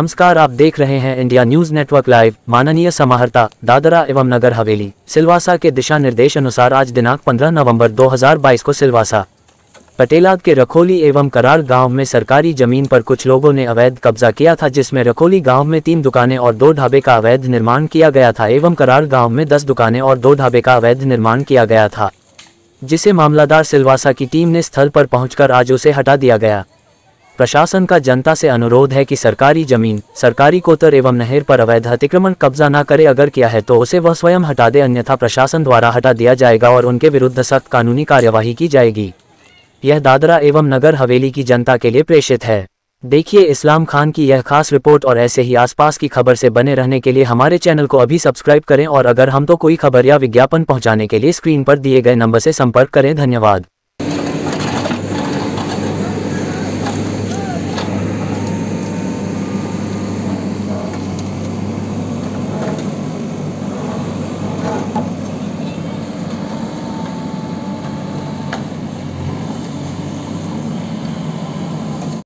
नमस्कार आप देख रहे हैं इंडिया न्यूज नेटवर्क लाइव माननीय समाहर्ता दादरा एवं नगर हवेली सिलवासा के दिशा निर्देश अनुसार आज दिनांक 15 नवंबर 2022 को सिलवासा पटेलाद के रखोली एवं करार गांव में सरकारी जमीन पर कुछ लोगों ने अवैध कब्जा किया था जिसमें रखोली गांव में तीन दुकानें और दो ढाबे का अवैध निर्माण किया गया था एवं करार गाँव में दस दुकानें और दो ढाबे का अवैध निर्माण किया गया था जिसे मामलादार सिलवासा की टीम ने स्थल पर पहुंचकर आज उसे हटा दिया गया प्रशासन का जनता से अनुरोध है कि सरकारी जमीन सरकारी कोतर एवं नहर पर अवैध अतिक्रमण कब्जा न करे अगर किया है तो उसे वह स्वयं हटा दे अन्यथा प्रशासन द्वारा हटा दिया जाएगा और उनके विरुद्ध सख्त कानूनी कार्यवाही की जाएगी यह दादरा एवं नगर हवेली की जनता के लिए प्रेषित है देखिए इस्लाम खान की यह खास रिपोर्ट और ऐसे ही आसपास की खबर से बने रहने के लिए हमारे चैनल को अभी सब्सक्राइब करें और अगर हम तो कोई खबर या विज्ञापन पहुंचाने के लिए स्क्रीन पर दिए गए नंबर से संपर्क करें धन्यवाद